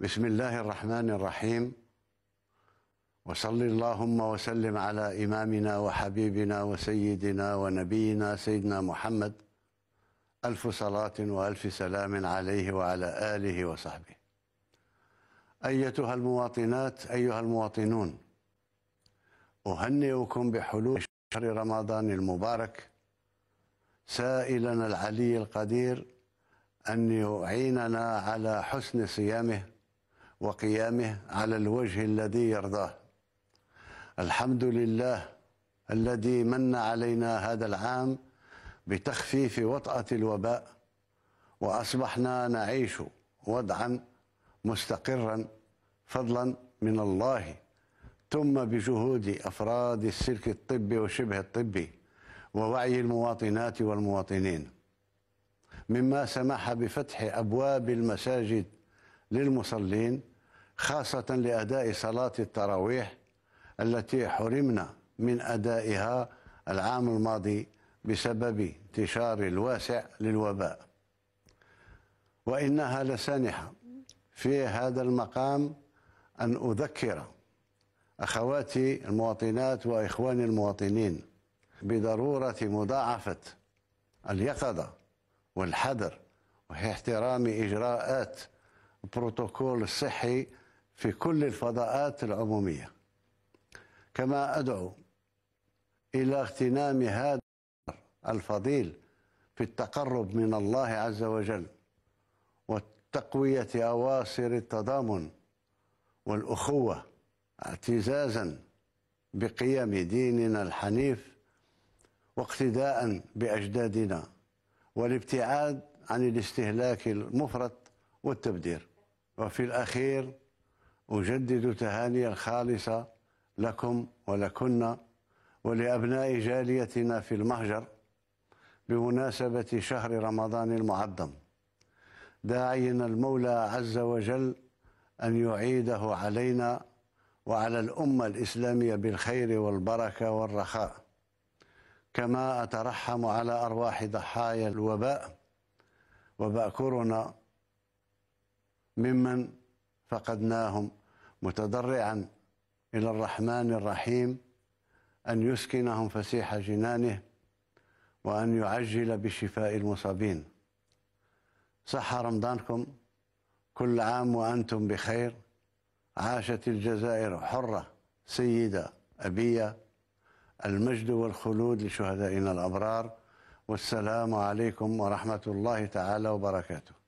بسم الله الرحمن الرحيم وصل اللهم وسلم على إمامنا وحبيبنا وسيدنا ونبينا سيدنا محمد ألف صلاة وألف سلام عليه وعلى آله وصحبه أيتها المواطنات أيها المواطنون أهنئكم بحلول شهر رمضان المبارك سائلا العلي القدير أن يعيننا على حسن صيامه وقيامه على الوجه الذي يرضاه الحمد لله الذي من علينا هذا العام بتخفيف وطأة الوباء وأصبحنا نعيش وضعا مستقرا فضلا من الله ثم بجهود أفراد السلك الطبي وشبه الطبي ووعي المواطنات والمواطنين مما سمح بفتح أبواب المساجد للمصلين خاصة لأداء صلاة التراويح التي حرمنا من أدائها العام الماضي بسبب انتشار الواسع للوباء وإنها لسانحة في هذا المقام أن أذكر أخواتي المواطنات وإخواني المواطنين بضرورة مضاعفة اليقظة والحذر واحترام إجراءات البروتوكول الصحي في كل الفضاءات العمومية كما أدعو إلى اغتنام هذا الفضيل في التقرب من الله عز وجل وتقوية أواصر التضامن والأخوة اعتزازا بقيم ديننا الحنيف واقتداء بأجدادنا والابتعاد عن الاستهلاك المفرط والتبذير وفي الأخير أجدد تهاني الخالصة لكم ولكنا ولأبناء جاليتنا في المهجر بمناسبة شهر رمضان المعظم داعينا المولى عز وجل أن يعيده علينا وعلى الأمة الإسلامية بالخير والبركة والرخاء كما أترحم على أرواح ضحايا الوباء وبأكرنا ممن فقدناهم متضرعا الى الرحمن الرحيم ان يسكنهم فسيح جنانه وان يعجل بشفاء المصابين صح رمضانكم كل عام وانتم بخير عاشت الجزائر حره سيده ابيه المجد والخلود لشهدائنا الابرار والسلام عليكم ورحمه الله تعالى وبركاته